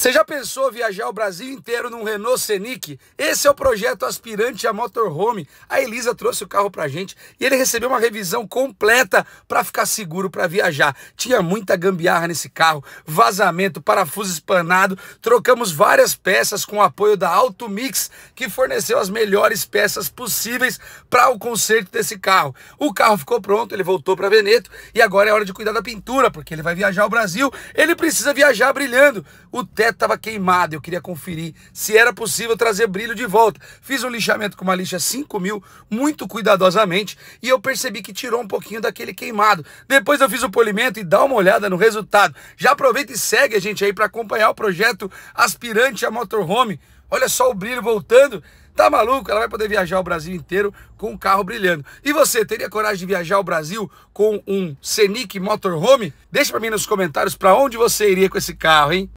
Você já pensou viajar o Brasil inteiro num Renault Scenic? Esse é o projeto aspirante a motorhome. A Elisa trouxe o carro pra gente e ele recebeu uma revisão completa para ficar seguro para viajar. Tinha muita gambiarra nesse carro, vazamento, parafuso espanado. Trocamos várias peças com o apoio da Auto Mix, que forneceu as melhores peças possíveis para o conserto desse carro. O carro ficou pronto, ele voltou para Veneto e agora é hora de cuidar da pintura, porque ele vai viajar o Brasil, ele precisa viajar brilhando. O teto teto estava queimado, eu queria conferir se era possível trazer brilho de volta. Fiz um lixamento com uma lixa 5000, muito cuidadosamente, e eu percebi que tirou um pouquinho daquele queimado. Depois eu fiz o polimento e dá uma olhada no resultado. Já aproveita e segue a gente aí para acompanhar o projeto Aspirante a Motorhome. Olha só o brilho voltando. Tá maluco? Ela vai poder viajar o Brasil inteiro com um carro brilhando. E você, teria coragem de viajar o Brasil com um Scenic Motorhome? Deixa para mim nos comentários para onde você iria com esse carro, hein?